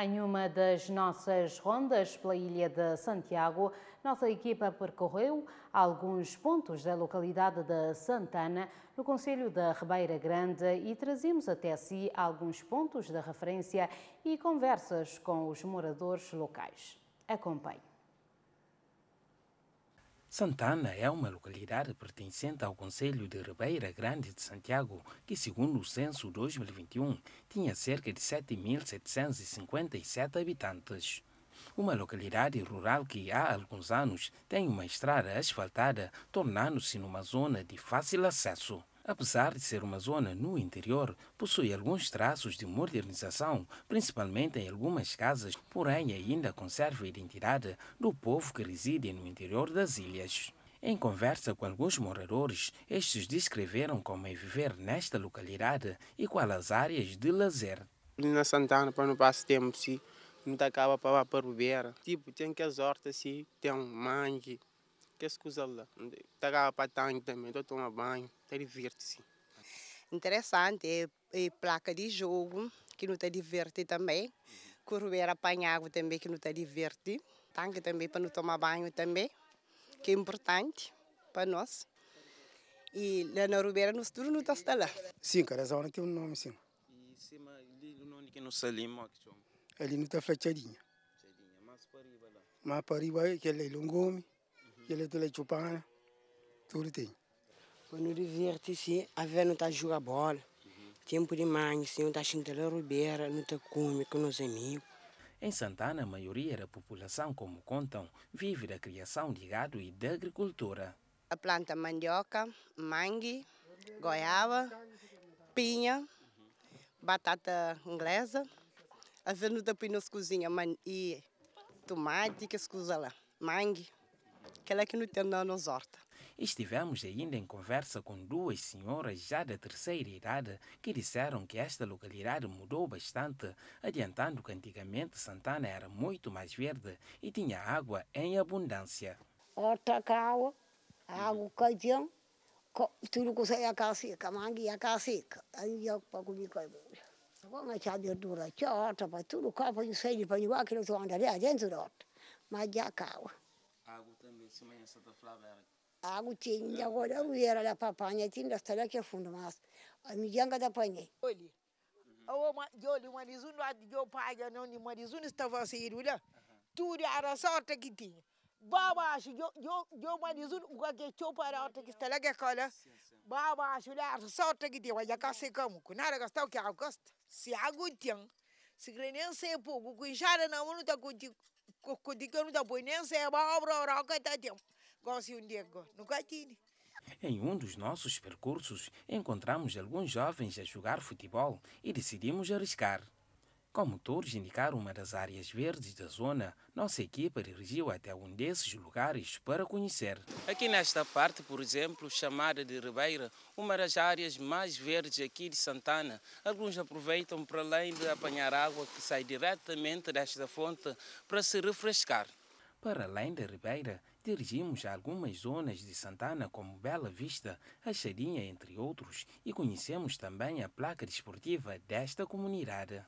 Em uma das nossas rondas pela Ilha de Santiago, nossa equipa percorreu alguns pontos da localidade de Santana, no Conselho da Ribeira Grande, e trazemos até si alguns pontos de referência e conversas com os moradores locais. Acompanhe. Santana é uma localidade pertencente ao Conselho de Ribeira Grande de Santiago, que, segundo o censo 2021, tinha cerca de 7.757 habitantes. Uma localidade rural que há alguns anos tem uma estrada asfaltada, tornando-se numa zona de fácil acesso. Apesar de ser uma zona no interior, possui alguns traços de modernização, principalmente em algumas casas, porém ainda conserva a identidade do povo que reside no interior das ilhas. Em conversa com alguns moradores, estes descreveram como é viver nesta localidade e quais as áreas de lazer. Na Santana, para não passar tempo, se não acaba para beber. Tipo, tem que as hortas, se tem um mangue, que é escusa lá. Está para tanque também, estou tomando banho, está diverte-se. Interessante, é, é, placa de jogo que não te diverte também. Correr apanhado também que não te diverte. Tanque também para não tomar banho também, que é importante para nós. E lá na Rubeira, no estudo, não está lá. Sim, cara, essa é hora tem um nome, sim. E cima, ali, o nome que é não salimos, Ali não está flechadinha. Flechadinha, mas para riba lá. Mas para riba, que é longome ele te lhe chupar, tudo tem. Quando diverte se a ver não jogar bola, mhm. tempo de manhã, se não tá xintela rubeira, não tá come com os amigos. Em Santana, a maioria da população, como contam, vive da criação de gado e da agricultura. A planta mandioca, mangue, goiaba, pinha, mhm. batata inglesa, a gente pinos cozinha e tomate que se usa lá, mangue aquela é que não tem na nos horta. Estivemos ainda em conversa com duas senhoras já da terceira idade que disseram que esta localidade mudou bastante, adiantando que antigamente Santana era muito mais verde e tinha água em abundância. Horta uhum. água, água caijão, tudo que saia cá seca, mangueia cá seca, aí ia para comigo. Vamos achar verdura, tinha horta, tudo cá para o incêndio, para o que não estou andando é dentro da horta, mas já caua. agutenya goda luyera la papanya tinda stala ke mijanga da panye joli mani zundu adi jo paja no turi ara sorte baba ashi jo jo jo mani zundu uga ke baba ashi la ara sorte kiti wa jaka se kamu kunara si agutian sigrenen se po na munu ta da boinense é obra oral que Gosto um no Em um dos nossos percursos, encontramos alguns jovens a jogar futebol e decidimos arriscar. Como todos indicaram uma das áreas verdes da zona, nossa equipa dirigiu até um desses lugares para conhecer. Aqui nesta parte, por exemplo, chamada de Ribeira, uma das áreas mais verdes aqui de Santana. Alguns aproveitam para além de apanhar água que sai diretamente desta fonte para se refrescar. Para além da Ribeira, dirigimos a algumas zonas de Santana, como Bela Vista, Achadinha, entre outros, e conhecemos também a placa desportiva desta comunidade.